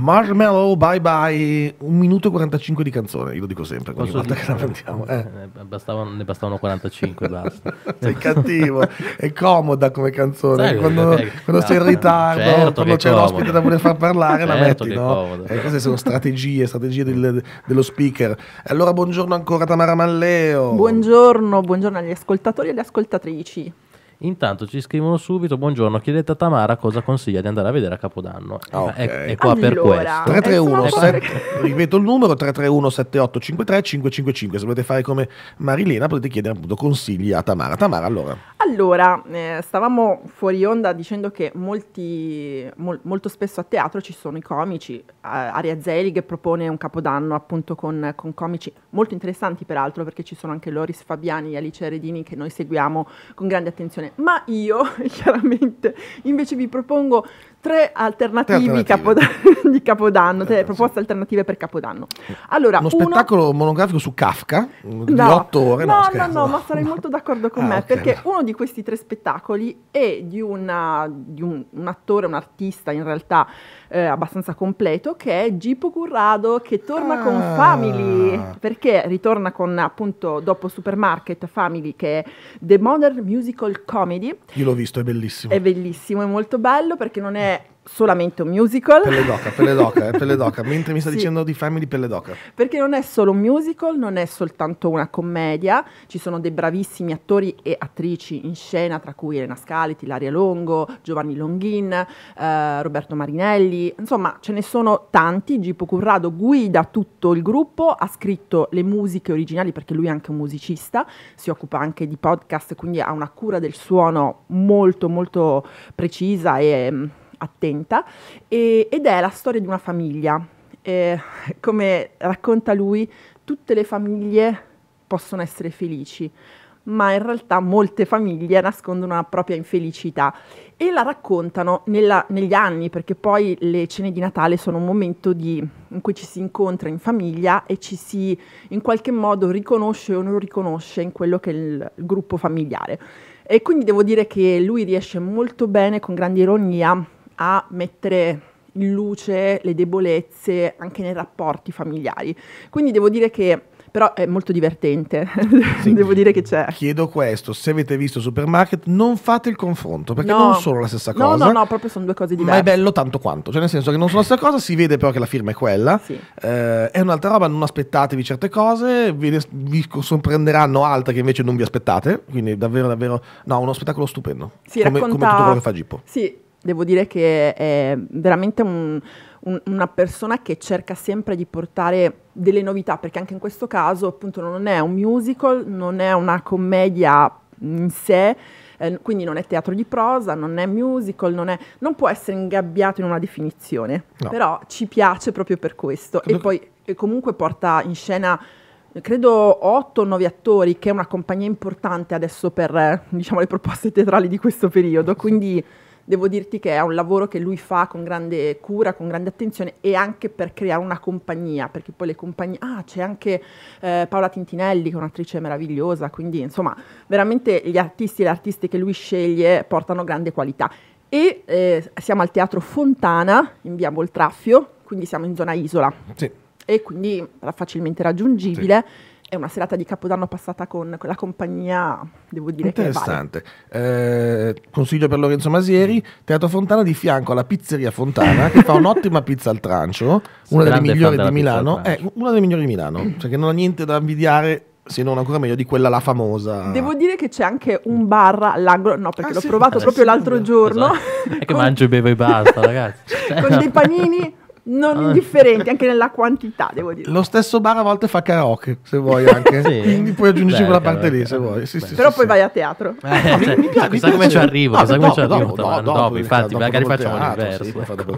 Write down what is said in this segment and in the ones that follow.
Marshmallow Bye Bye, un minuto e 45 di canzone, io lo dico sempre. Ogni volta che la prendiamo, eh. eh. ne, bastavano, ne, bastavano, 45 basta. sei cattivo, è comoda come canzone. Sai, quando, è... Eh, eh, quando sei in certo ritardo, certo quando c'è l'ospite da voler far parlare, certo la metti. No? Eh, queste sono strategie, strategie del, dello speaker. Allora, buongiorno ancora Tamara Malleo. Buongiorno, buongiorno agli ascoltatori e alle ascoltatrici. Intanto ci scrivono subito: Buongiorno, chiedete a Tamara cosa consiglia di andare a vedere a Capodanno. Eh, ah, okay. è, è, qua allora, per questo. 331 eh, 7, ripeto il numero: 331 7853 555. Se volete fare come Marilena, potete chiedere appunto consigli a Tamara. Tamara, allora. Allora, eh, stavamo fuori onda dicendo che molti, mol, molto spesso a teatro ci sono i comici. Eh, Aria Zelig propone un Capodanno appunto con, con comici molto interessanti, peraltro, perché ci sono anche Loris Fabiani e Alice Redini che noi seguiamo con grande attenzione ma io chiaramente invece vi propongo tre alternativi tre alternative. di Capodanno, tre eh, proposte alternative per Capodanno. Allora, uno spettacolo monografico su Kafka di no, 8 ore. No, no, no, no, ma sarei molto d'accordo con ah, me okay. perché uno di questi tre spettacoli è di, una, di un, un, attore, un artista in realtà eh, abbastanza completo che è Gipo Currado che torna ah. con Family perché ritorna con appunto dopo Supermarket Family che è The Modern Musical Comedy. Io l'ho visto, è bellissimo. È bellissimo, è molto bello perché non è solamente un musical. Pelle d'oca, pelle d'oca, eh, pelle d'oca. Mentre mi sta sì. dicendo di Family, pelle d'oca. Perché non è solo un musical, non è soltanto una commedia, ci sono dei bravissimi attori e attrici in scena, tra cui Elena Scali, Tilaria Longo, Giovanni Longhin, eh, Roberto Marinelli, insomma ce ne sono tanti. Gippo Currado guida tutto il gruppo, ha scritto le musiche originali perché lui è anche un musicista, si occupa anche di podcast, quindi ha una cura del suono molto molto precisa e mm, attenta, e, ed è la storia di una famiglia. E, come racconta lui, tutte le famiglie possono essere felici, ma in realtà molte famiglie nascondono la propria infelicità e la raccontano nella, negli anni, perché poi le cene di Natale sono un momento di, in cui ci si incontra in famiglia e ci si in qualche modo riconosce o non riconosce in quello che è il, il gruppo familiare. E quindi devo dire che lui riesce molto bene, con grande ironia, a mettere in luce le debolezze anche nei rapporti familiari. Quindi devo dire che però è molto divertente, sì. devo dire che c'è. Chiedo questo, se avete visto Supermarket non fate il confronto, perché no. non sono la stessa cosa. No, no, no, proprio sono due cose diverse. Ma è bello tanto quanto, cioè nel senso che non sono la stessa cosa, si vede però che la firma è quella, sì. eh, è un'altra roba, non aspettatevi certe cose, vi, vi, sorprenderanno altre che invece non vi aspettate, quindi davvero, davvero, no, uno spettacolo stupendo, sì, come, racconta... come tutto quello che fa Gippo. Sì, devo dire che è veramente un, un, una persona che cerca sempre di portare delle novità, perché anche in questo caso appunto non è un musical, non è una commedia in sé, eh, quindi non è teatro di prosa, non è musical, non, è, non può essere ingabbiato in una definizione, no. però ci piace proprio per questo Credo... e poi e comunque porta in scena credo 8 o 9 attori, che è una compagnia importante adesso per diciamo, le proposte teatrali di questo periodo, quindi devo dirti che è un lavoro che lui fa con grande cura, con grande attenzione e anche per creare una compagnia, perché poi le compagnie... Ah, c'è anche eh, Paola Tintinelli che è un'attrice meravigliosa, quindi insomma veramente gli artisti e le artiste che lui sceglie portano grande qualità. E eh, siamo al Teatro Fontana, in via Boltraffio, quindi siamo in zona isola. Sì. E quindi facilmente raggiungibile. Sì è una serata di Capodanno passata con, quella compagnia, devo dire Interessante. Vale. Eh, consiglio per Lorenzo Masieri, Teatro Fontana di fianco alla Pizzeria Fontana, che fa un'ottima pizza al trancio, una delle, migliori di Milano, eh, una delle migliori di Milano, cioè che non ha niente da invidiare se non ancora meglio di quella la famosa. Devo dire che c'è anche un bar all'angolo, no perché ah, l'ho sì, provato eh, proprio l'altro giorno. Esatto. È che con... mangio e bevo e basta ragazzi. con dei panini non ah. indifferenti anche nella quantità, devo dire. Lo stesso bar a volte fa karaoke, se vuoi anche. sì. Quindi puoi aggiungerci quella parte lì, se eh, vuoi. Sì, sì, Però poi vai a teatro. Eh, no, mi piace, chissà come ci arrivo, chissà come ci arrivo. Dopo, infatti, magari facciamo l'inverso.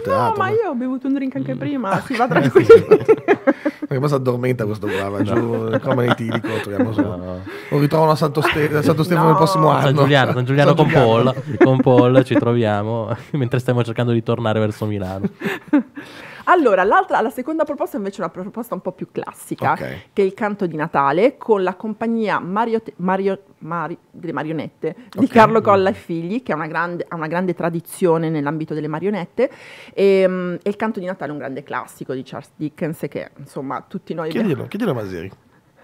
No, ma io ho bevuto un drink anche mm. prima, si va eh, tranquillo. Prima si addormenta questo qua, va giù in coma etilico, lo ritrovano a Santo, Ste- a Santo Stefano nel prossimo anno. San Giuliano, San Giuliano, San Giuliano. Paul, con Paul ci troviamo mentre stiamo cercando di tornare verso Milano. Allora, la seconda proposta invece è una proposta un po' più classica, okay. che è il canto di Natale con la compagnia Mario, Mario, Mari, delle marionette okay. di Carlo Colla e Figli, che ha una grande, ha una grande tradizione nell'ambito delle marionette. Ehm, e, um, il canto di Natale è un grande classico di Charles Dickens, che insomma tutti noi. Chiedilo, chiedilo a Maseri.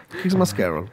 Christmas Carol.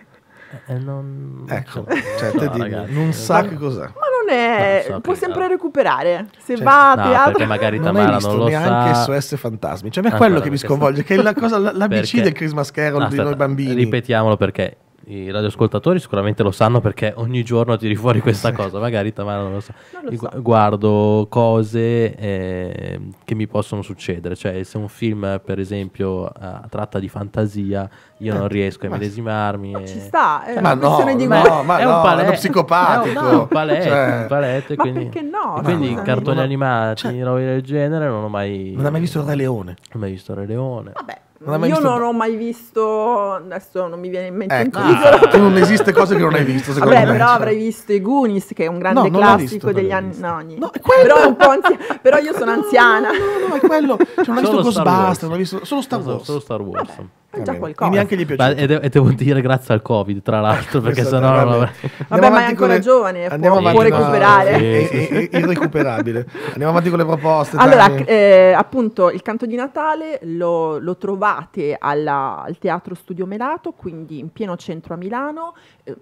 Eh, eh non... Ecco, cioè, no, non sa che cos'è. Ma non è... Non so può sempre no. recuperare. Se cioè, va a no, teatro... Perché magari non Tamara non, lo neanche sa. neanche SOS Fantasmi. Cioè, ma è ah, quello che mi sconvolge, che è la cosa, l'ABC perché... del Christmas Carol no, di noi bambini. Ripetiamolo perché i radioascoltatori sicuramente lo sanno perché ogni giorno tiri fuori questa cosa, magari Tamara non lo sa. Non lo so. Guardo cose eh, che mi possono succedere, cioè se un film per esempio eh, tratta di fantasia io non eh. riesco a medesimarmi. Ma e... ci sta, è ma una no, di no, ma è un paletto psicopatico. È un, no, un paletto, cioè... un paletto ma perché no? Quindi no, cartoni animati, cioè... roba del genere non ho mai... Non hai mai visto Re Leone? Non ho mai visto Re Leone. Vabbè. Non Io visto... non ho mai visto, adesso non mi viene in mente ecco, ah, tu non esiste cose che non hai visto secondo Vabbè, me. però avrei visto i Goonies che è un grande no, classico degli anni no, no però, anzi... però, io sono anziana. No, no, no, è quello. Cioè, non ho visto Ghostbusters, non ho visto solo Star Wars. Solo Star Wars. Vabbè è già qualcosa. Neanche gli piace. e, e, devo dire grazie al Covid, tra l'altro, perché sennò non avrei... Vabbè, ma è ancora le... giovane, andiamo può, può recuperare. Sì, sì, sì. irrecuperabile. Andiamo avanti con le proposte. Allora, eh, appunto, il canto di Natale lo, lo trovate alla, al Teatro Studio Melato, quindi in pieno centro a Milano, ehm,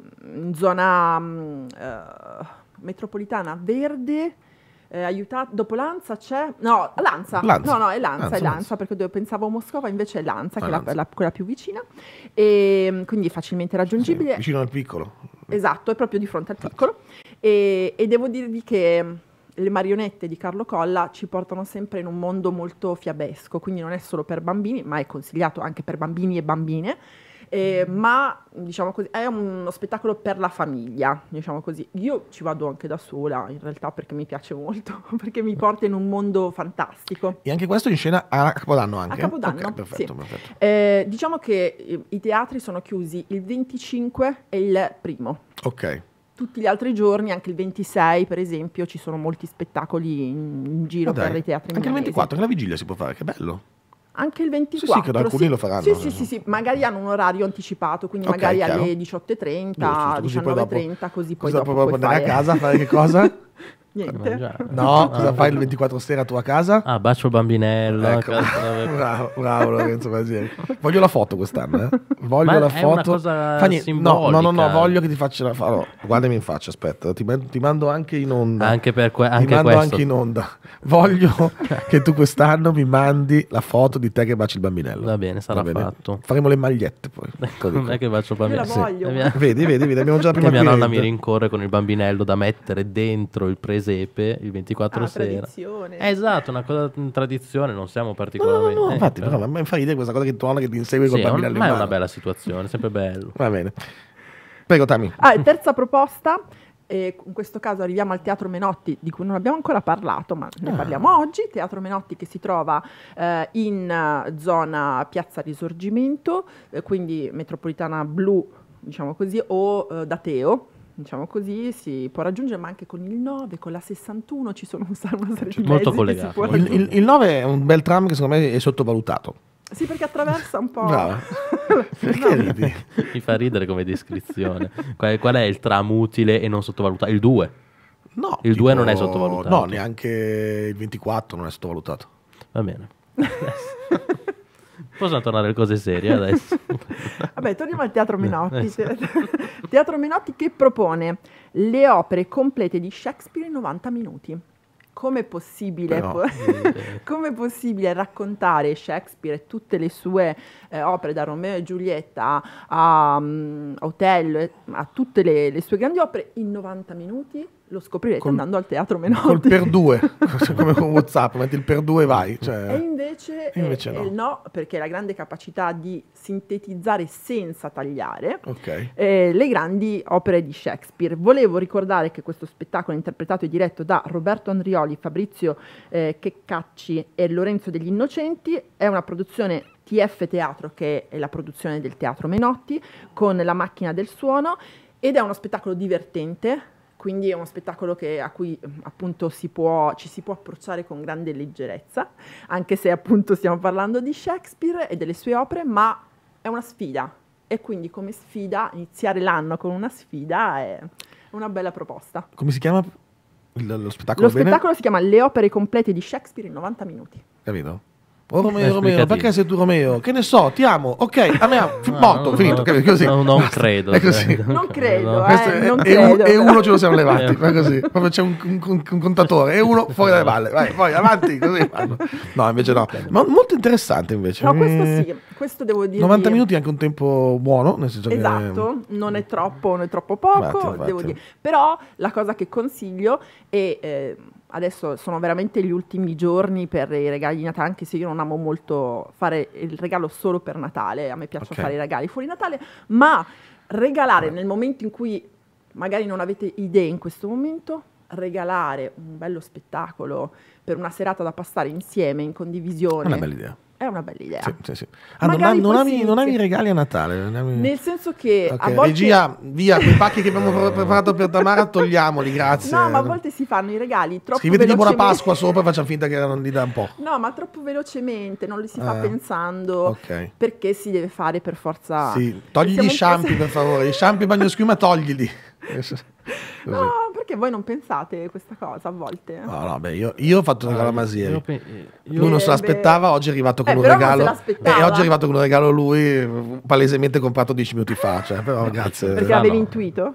in zona mh, mm, eh, metropolitana verde eh, aiutato. Dopo Lanza c'è. No, Lanza. Lanza. No, no, è Lanza, Lanza è Lanza, perché dove pensavo a Moscova invece è Lanza, ah, che è ah, la, quella più vicina. E, ehm, quindi facilmente raggiungibile. Sì, vicino al piccolo. Esatto, è proprio di fronte al piccolo. E, e devo dirvi che mm, le marionette di Carlo Colla ci portano sempre in un mondo molto fiabesco, quindi non è solo per bambini, ma è consigliato anche per bambini e bambine eh, ma diciamo così, è uno spettacolo per la famiglia, diciamo così. Io ci vado anche da sola in realtà perché mi piace molto, perché mi porta in un mondo fantastico. E anche questo in scena a Capodanno anche? A Capodanno, okay, perfetto, sì. perfetto. Eh, diciamo che i teatri sono chiusi il 25 e il primo. Ok tutti gli altri giorni, anche il 26 per esempio, ci sono molti spettacoli in, giro ah, dai, per i teatri. Anche milanesi. il 24, anche la vigilia si può fare, che bello. Anche il 24. Sì, sì, che alcuni sì, lo faranno. Sì, sì, sì, sì, magari hanno un orario anticipato, quindi okay, magari chiaro. alle 18.30, 19.30, così poi dopo, dopo puoi andare fare. a casa a fare che cosa? Niente. No, cosa fai il 24 sera a tua casa? Ah, bacio bambinello. Ecco. bravo, bravo Lorenzo Basieri. Voglio la foto quest'anno, eh. Voglio Ma la foto. cosa no, no, no, no, voglio che ti faccia la foto. No, guardami in faccia, aspetta, ti, ti, mando anche in onda. Anche per que- anche ti mando questo. anche in onda. Voglio che tu quest'anno mi mandi la foto di te che baci il bambinello. Va bene, sarà Va bene. fatto. Faremo le magliette poi. Non è che bacio il bambinello. Io la voglio. Sì. Vedi, vedi, vedi, abbiamo già la prima Che mia cliente. nonna mi rincorre con il bambinello da mettere dentro il preso presepe il 24 ah, sera. Tradizione. Eh, esatto, una cosa una tradizione, non siamo particolarmente. No, no, no infatti, eh. però, però mi fa ridere questa cosa che tuona che ti insegue sì, col bambino Ma è una bella situazione, sempre bello. Va bene. Prego, Tami. Ah, terza proposta. E eh, in questo caso arriviamo al Teatro Menotti di cui non abbiamo ancora parlato ma ne ah. parliamo oggi, Teatro Menotti che si trova eh, in eh, zona Piazza Risorgimento, eh, quindi metropolitana blu diciamo così o Dateo, diciamo così, si può raggiungere, ma anche con il 9, con la 61 ci sono un salvo serie cioè, molto collegato. Il, il, il, 9 è un bel tram che secondo me è sottovalutato. Sì, perché attraversa un po'. No. no. Mi fa ridere come descrizione. Qual, qual è, il tram utile e non sottovalutato? Il 2. No, il 2 non è sottovalutato. No, neanche il 24 non è sottovalutato. Va bene. Possono tornare alle cose serie adesso. Vabbè, torniamo al Teatro Menotti. Eh, Teatro Menotti che propone le opere complete di Shakespeare in 90 minuti. Com'è possibile, po- eh. possibile raccontare Shakespeare e tutte le sue eh, opere, da Romeo e Giulietta a, mm, a um, Otello, a tutte le, le sue grandi opere in 90 minuti? lo scoprirete col, andando al teatro Menotti. Col per due, come con Whatsapp, metti il per due e vai. Cioè, e invece, eh, invece eh, no. Eh, no. perché la grande capacità di sintetizzare senza tagliare okay. eh, le grandi opere di Shakespeare. Volevo ricordare che questo spettacolo è interpretato e diretto da Roberto Andrioli, Fabrizio eh, Checcacci e Lorenzo degli Innocenti, è una produzione TF Teatro, che è la produzione del Teatro Menotti, con la macchina del suono, ed è uno spettacolo divertente, quindi è uno spettacolo che, a cui ehm, appunto si può, ci si può approcciare con grande leggerezza, anche se appunto stiamo parlando di Shakespeare e delle sue opere, ma è una sfida e quindi come sfida iniziare l'anno con una sfida è una bella proposta. Come si chiama lo spettacolo? Lo spettacolo bene? si chiama Le opere complete di Shakespeare in 90 minuti. Capito? Eh, Romeo, Romeo, perché sei tu Romeo? Che ne so, ti amo. Ok, a me amo. No, morto, no, finito, no, così. No, non credo. È così. Non credo, eh, è, non credo. E uno ce lo siamo levati, è eh. così. Proprio c'è un, un, un contatore e uno fuori dalle balle. Vai, poi avanti, così fanno. No, invece no. Ma molto interessante invece. No, questo eh, sì, questo devo dire. 90 minuti è anche un tempo buono, nel senso Esatto, che... non è troppo, non è troppo poco, infatti, infatti. devo dire. Però la cosa che consiglio è... Eh, adesso sono veramente gli ultimi giorni per i regali di Natale, anche se io non amo molto fare il regalo solo per Natale, a me piacciono okay. fare i regali fuori Natale, ma regalare nel momento in cui magari non avete idee in questo momento, regalare un bello spettacolo per una serata da passare insieme in condivisione. È una bella idea è una bella idea. Sì, sì, sì. Ah, non, ami, non, ami, non, ami, regali a Natale. Ami... Nel senso che okay. a volte... Regia, via, quei pacchi che abbiamo preparato per Tamara, togliamoli, grazie. No, ma a volte si fanno i regali troppo Scrivete velocemente. Scrivete tipo una Pasqua sopra e facciamo finta che non li dà un po'. No, ma troppo velocemente, non li si fa eh, pensando okay. perché si deve fare per forza... Sì, togli gli sciampi, per favore. I sciampi bagno toglili. no, perché voi non pensate questa cosa a volte? No, no, beh, io, io ho fatto una ah, calamasia. Io, io... Lui non se eh, l'aspettava, oggi è arrivato con eh, un regalo. E oggi è arrivato con un regalo lui, palesemente comprato dieci minuti fa. Cioè, però, eh, grazie. Perché ah, avevi no. intuito?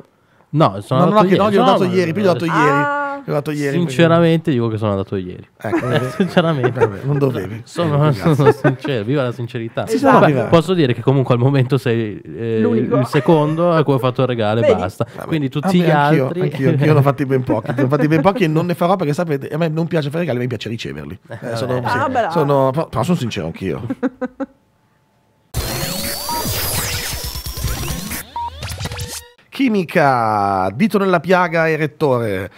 No, sono no, no, che, no, gli ho dato ieri, gli ho dato ieri. Ah, è arrivato ieri. Sinceramente dico che sono andato ieri. Ecco, sinceramente. Vabbè, non dovevi. Sono, sono sincero, viva la sincerità. Esatto. Vabbè, posso dire che comunque al momento sei eh, il secondo a cui ho fatto il regalo e basta. Vabbè. Quindi tutti gli anch'io, altri... Anch'io, anch'io ne ho fatti ben pochi. ne fatti ben pochi e non ne farò perché sapete, a me non piace fare regali, a me piace riceverli. Eh, eh sono, ah, sono, però sono sincero anch'io. chimica, dito nella piaga e rettore.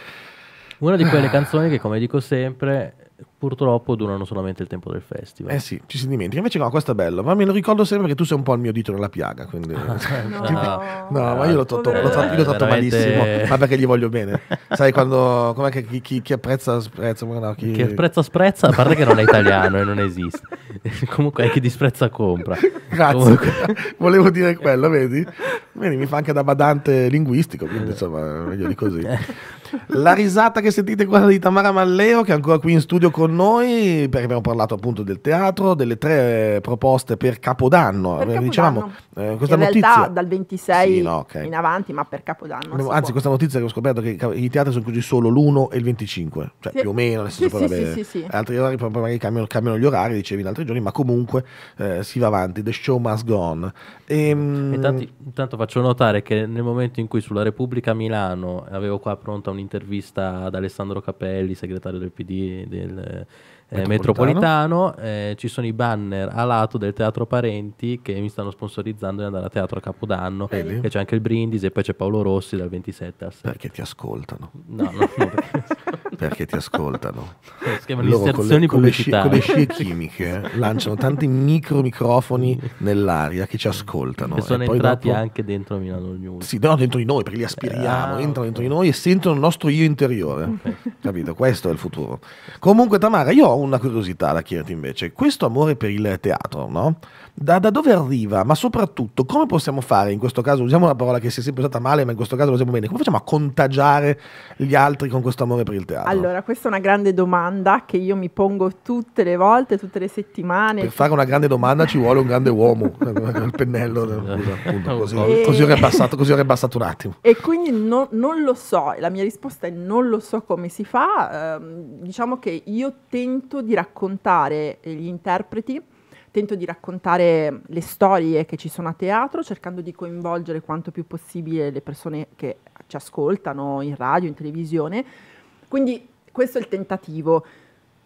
Una di quelle eh. canzoni che, come dico sempre, purtroppo durano solamente il tempo del festival. Eh sì, ci si dimentica. Invece no, questo è bello, ma me lo ricordo sempre che tu sei un po' il mio dito nella piaga. Quindi... no, no, no, ma io l'ho tolto, l'ho tolto, l'ho tolto veramente... malissimo, ma perché gli voglio bene. Sai quando, com'è che chi, chi, chi apprezza sprezza? No, chi... chi... apprezza sprezza, a parte che non è italiano e non esiste. Comunque è chi disprezza compra. Grazie, Comunque... volevo dire quello, vedi? vedi? Mi fa anche da badante linguistico, quindi insomma, meglio di così. Eh. La risata che sentite quella di Tamara Malleo, che è ancora qui in studio con con noi perché abbiamo parlato appunto del teatro, delle tre proposte per Capodanno. Per eh, diciamo, Capodanno. Eh, questa In notizia... realtà dal 26 sì, no, okay. in avanti, ma per Capodanno. No, anzi, può. questa notizia che ho scoperto è che i teatri sono chiusi solo l'1 e il 25, cioè sì. più o meno, nel senso sì, sì, avere... sì, sì, altri orari magari cambiano, cambiano, gli orari, dicevi in altri giorni, ma comunque eh, si va avanti, the show must go on. E, ehm, intanto, intanto faccio notare che nel momento in cui sulla Repubblica Milano avevo qua pronta un'intervista ad Alessandro Capelli, segretario del PD del, eh, metropolitano, eh, ci sono i banner a lato del Teatro Parenti che mi stanno sponsorizzando di andare a teatro a Capodanno, che c'è anche il Brindisi e poi c'è Paolo Rossi dal 27 al 7. Perché ti ascoltano? No, no, no che ti ascoltano. Loro con le, con, le scie, con le scie chimiche eh, lanciano tanti micro microfoni nell'aria che ci ascoltano. Che sono e entrati dopo... anche dentro Milano News. Sì, no, dentro di noi, perché li aspiriamo, ah, entrano dentro di noi e sentono il nostro io interiore. Okay. Capito? Questo è il futuro. Comunque Tamara, io ho una curiosità da chiederti invece. Questo amore per il teatro, no? da, da, dove arriva? Ma soprattutto come possiamo fare, in questo caso usiamo una parola che si è sempre usata male, ma in questo caso lo usiamo bene, come facciamo a contagiare gli altri con questo amore per il teatro? Allora, questa è una grande domanda che io mi pongo tutte le volte, tutte le settimane. Per fare una grande domanda ci vuole un grande uomo, il cioè, pennello, appunto, così, e... così, ho ribassato un attimo. E quindi no, non lo so, la mia risposta è non lo so come si fa, eh, diciamo che io tento di raccontare gli interpreti Tento di raccontare le storie che ci sono a teatro, cercando di coinvolgere quanto più possibile le persone che ci ascoltano in radio, in televisione. Quindi questo è il tentativo.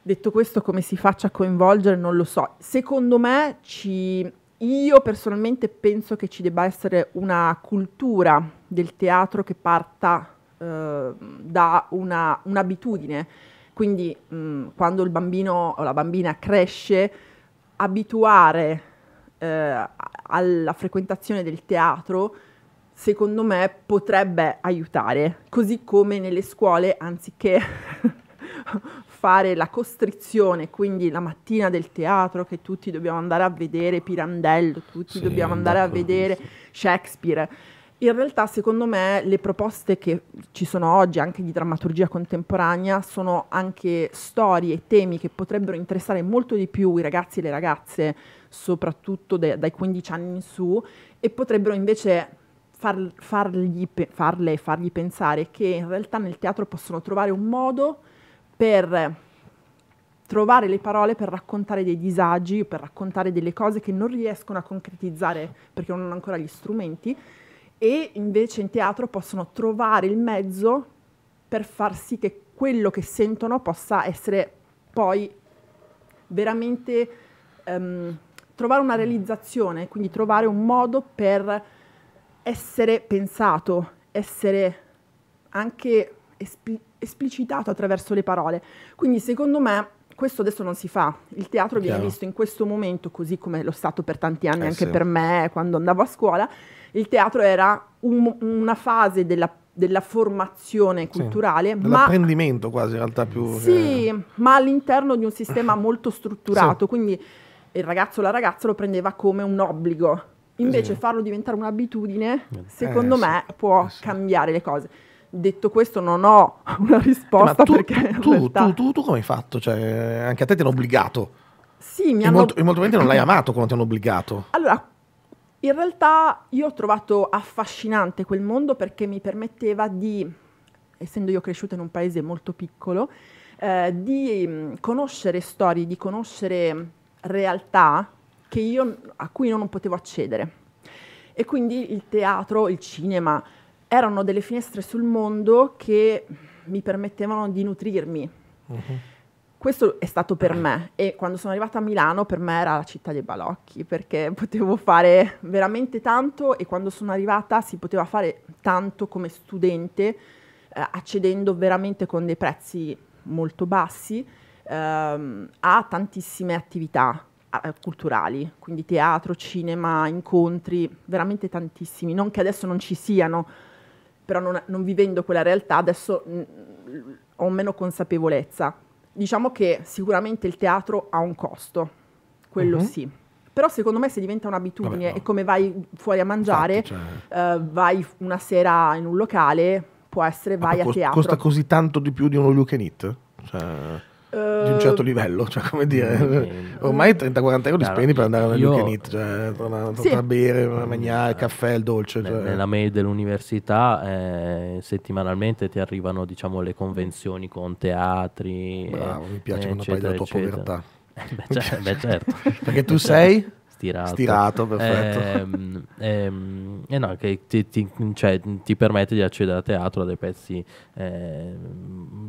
Detto questo, come si faccia a coinvolgere non lo so. Secondo me ci io personalmente penso che ci debba essere una cultura del teatro che parta eh, da una, un'abitudine. Quindi mh, mm, quando il bambino o la bambina cresce abituare eh, alla frequentazione del teatro, secondo me, potrebbe aiutare. Così come nelle scuole, anziché fare la costrizione, quindi la mattina del teatro che tutti dobbiamo andare a vedere Pirandello, tutti sì, dobbiamo andare a vedere Shakespeare in realtà, secondo me, le proposte che ci sono oggi, anche di drammaturgia contemporanea, sono anche storie e temi che potrebbero interessare molto di più i ragazzi e le ragazze, soprattutto de- dai 15 anni in su, e potrebbero invece far- fargli pe- farle e fargli pensare che in realtà nel teatro possono trovare un modo per trovare le parole per raccontare dei disagi, per raccontare delle cose che non riescono a concretizzare perché non hanno ancora gli strumenti e invece in teatro possono trovare il mezzo per far sì che quello che sentono possa essere poi veramente um, trovare una realizzazione, quindi trovare un modo per essere pensato, essere anche espl esplicitato attraverso le parole. Quindi secondo me questo adesso non si fa. Il teatro Chiaro. viene visto in questo momento, così come lo è stato per tanti anni eh anche sì. per me quando andavo a scuola, il teatro era un, una fase della della formazione culturale, sì, dell'apprendimento ma, quasi in realtà più sì, che... ma all'interno di un sistema molto strutturato, sì. quindi il ragazzo o la ragazza lo prendeva come un obbligo. Invece sì. farlo diventare un'abitudine, eh, secondo eh, me, sì. può eh, cambiare le cose. Detto questo, non ho una risposta eh, tu, perché tu, realtà... tu, tu, tu, come hai fatto? Cioè, anche a te ti hanno obbligato. Sì, mi hanno... E molto, e non l'hai amato quando ti hanno obbligato. Allora, in realtà io ho trovato affascinante quel mondo perché mi permetteva di, essendo io cresciuta in un paese molto piccolo, eh, di mm, conoscere storie, di conoscere realtà io, a cui io non potevo accedere. E quindi il teatro, il cinema erano delle finestre sul mondo che mi permettevano di nutrirmi. Uh-huh questo è stato per eh. me e quando sono arrivata a Milano per me era la città dei balocchi perché potevo fare veramente tanto e quando sono arrivata si poteva fare tanto come studente eh, accedendo veramente con dei prezzi molto bassi ehm, a tantissime attività eh, culturali, quindi teatro, cinema, incontri, veramente tantissimi, non che adesso non ci siano, però non, non vivendo quella realtà adesso mh, mm, mm, ho meno consapevolezza diciamo che sicuramente il teatro ha un costo, quello uh-huh. sì. Però secondo me se diventa un'abitudine Vabbè, no. è come vai fuori a mangiare, Infatti, cioè... uh, vai una sera in un locale, può essere vai ah, a cost- teatro. Costa così tanto di più di uno you can eat? Cioè di un certo livello, cioè come mm, dire, mm, mm. ormai 30-40 euro li spendi per andare cioè, a Luke Nit, cioè tornare sì. bere, mangiare il caffè, il dolce. Cioè. Nella mail dell'università eh, settimanalmente ti arrivano diciamo, le convenzioni con teatri. Bravo, mi piace eh, quando parli della tua eccetera. povertà. Eh, beh, certo. Perché tu sei? stirato. Stirato, perfetto. E, ehm, e ehm, eh, no, che ti, ti, cioè, ti, permette di accedere a teatro a dei pezzi eh,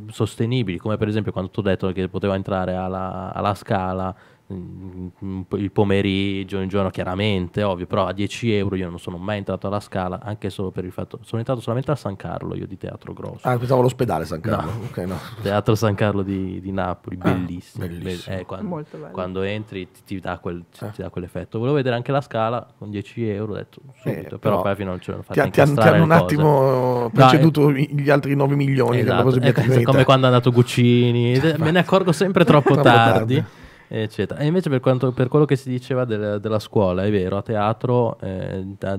sostenibili, come per esempio quando tu hai detto che poteva entrare alla, alla scala Mm, mm, mm, il pomeriggio, il giorno chiaramente, ovvio, però a 10 euro io non sono mai entrato alla scala, anche solo per il fatto, sono entrato solamente a San Carlo io di Teatro Grosso. Ah, pensavo all'ospedale San Carlo. No. Okay, no. Teatro San Carlo di, di Napoli, ah, bellissimo. bellissimo. Eh, quando, quando, entri ti, ti dà quel, eh. ti dà quell'effetto. Volevo vedere anche la scala con 10 euro, ho detto subito, eh, però, poi fino fine non ce l'ho fatta. Ti, ti hanno un attimo preceduto no, eh, gli altri 9 milioni. Esatto, è, è eh, come quando è andato Guccini, me ne accorgo sempre troppo tardi eccetera. E invece per, quanto, per quello che si diceva del, della scuola, è vero, a teatro eh, da,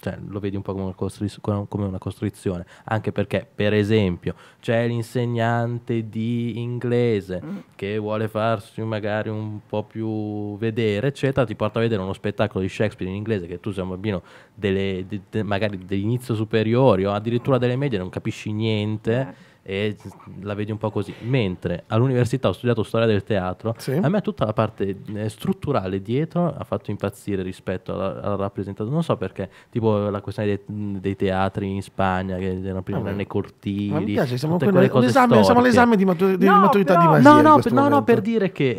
cioè, lo vedi un po' come una, costri- come una, costrizione, anche perché per esempio c'è l'insegnante di inglese mm. che vuole farsi magari un po' più vedere, eccetera, ti porta a vedere uno spettacolo di Shakespeare in inglese che tu sei un bambino delle, de, de, magari dell'inizio superiore o addirittura delle medie, non capisci niente. Certo e la vedi un po' così. Mentre all'università ho studiato storia del teatro, sì. a me tutta la parte eh, strutturale dietro ha fatto impazzire rispetto alla, alla rappresentazione. Non so perché, tipo la questione dei, dei teatri in Spagna, che erano prima ah, nei cortili. Ma mi piace, siamo, l'esame, siamo all'esame di, matur- di no, maturità però, di Masia. No, no, per, no, no, per dire che...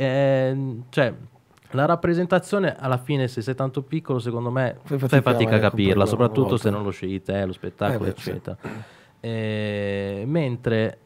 Eh, cioè, la rappresentazione alla fine, se sei tanto piccolo, secondo me fai fatica, fai fatica a capirla, soprattutto se non lo scegli te, lo spettacolo, eh, eccetera. Sì. Eh, mentre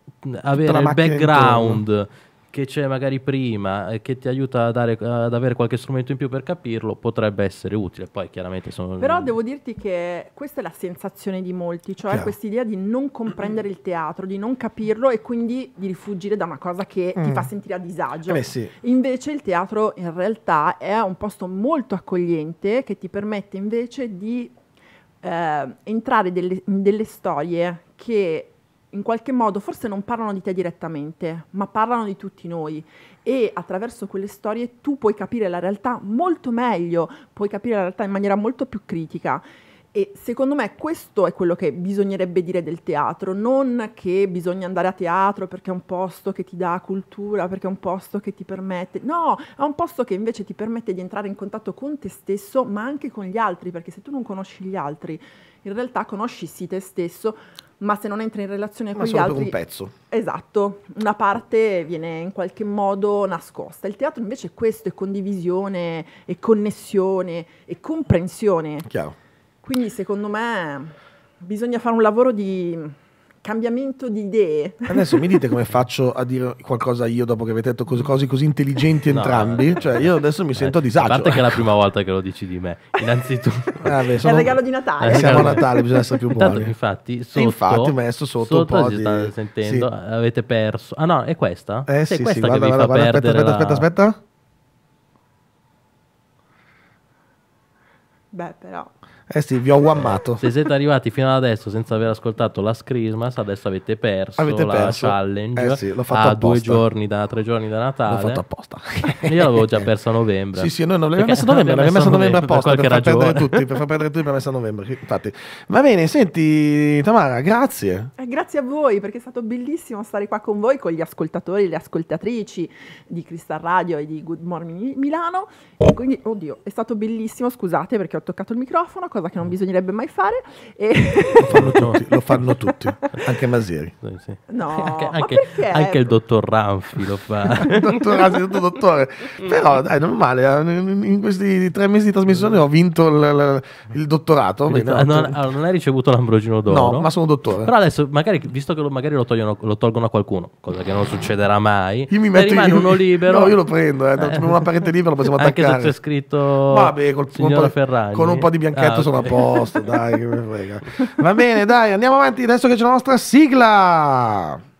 avere il background che c'è magari prima eh, che ti aiuta dare, ad avere qualche strumento in più per capirlo potrebbe essere utile. Poi chiaramente sono... Però devo dirti che questa è la sensazione di molti, cioè questa idea di non comprendere il teatro, di non capirlo e quindi di rifugire da una cosa che mm. ti fa mm. sentire a disagio. Eh sì. Invece il teatro in realtà è un posto molto accogliente che ti permette invece di eh, entrare delle, in delle storie che in qualche modo forse non parlano di te direttamente, ma parlano di tutti noi e attraverso quelle storie tu puoi capire la realtà molto meglio, puoi capire la realtà in maniera molto più critica. E secondo me questo è quello che bisognerebbe dire del teatro, non che bisogna andare a teatro perché è un posto che ti dà cultura, perché è un posto che ti permette, no, è un posto che invece ti permette di entrare in contatto con te stesso, ma anche con gli altri, perché se tu non conosci gli altri, in realtà conosci sì te stesso, ma se non entri in relazione ma con gli altri... un pezzo. Esatto, una parte viene in qualche modo nascosta. Il teatro invece è questo, è condivisione, è connessione, è comprensione. Chiaro. Quindi secondo me bisogna fare un lavoro di cambiamento di idee. Adesso mi dite come faccio a dire qualcosa io dopo che avete detto cose, cose così intelligenti entrambi? No. Cioè, io adesso mi eh, sento a disagio. A parte che è la prima volta che lo dici di me, innanzitutto. Ah, beh, sono... È il regalo di Natale. Eh, siamo a esatto. Natale, bisogna essere più buoni. Intanto, infatti, sotto, infatti, messo sotto, sotto un po' di... sentendo, sì. avete perso. Ah no, è questa? Eh sì, sì, questa sì, guarda, guarda, guarda, aspetta, aspetta, la... aspetta, aspetta. Beh, però... Eh sì, vi ho guammato. Se siete arrivati fino ad adesso senza aver ascoltato la Christmas, adesso avete perso, avete perso. la challenge. Eh sì, l'ho fatto a apposta. due giorni, da tre giorni da Natale. L'ho fatto apposta. Io l'avevo già perso a novembre. Sì, sì, noi non l'abbiamo messo a novembre, l'abbiamo messo a novembre, novembre apposta per, per far perdere tutti, per far perdere tutti l'abbiamo messo a novembre. Infatti. Va bene, senti Tamara, grazie. Eh, grazie a voi perché è stato bellissimo stare qua con voi, con gli ascoltatori, le ascoltatrici di Crystal Radio e di Good Morning Milano. E quindi, oddio, è stato bellissimo, scusate perché ho toccato il microfono cosa che non mm. bisognerebbe mai fare. Lo fanno, tutti, lo, fanno tutti, anche Masieri. No, anche, anche, anche, il dottor Ranfi lo fa. il dottor Ranfi, tutto dottore. Mm. Però dai, non male, eh, in questi tre mesi di trasmissione ho vinto il, il dottorato. Quindi, ah, ah, non, hai ricevuto l'ambrogino d'oro? No, ma sono dottore. Però adesso, magari, visto che lo, magari lo, togliono, lo tolgono a qualcuno, cosa che non succederà mai, io mi metto, rimane uno libero. No, io lo prendo, eh, eh. una parete libera lo possiamo attaccare. Anche se c'è scritto Vabbè, col, signora con Ferragni. Con un po' di bianchetto ah, sono a posto, dai, che me frega. Va bene, dai, andiamo avanti adesso che c'è la nostra sigla.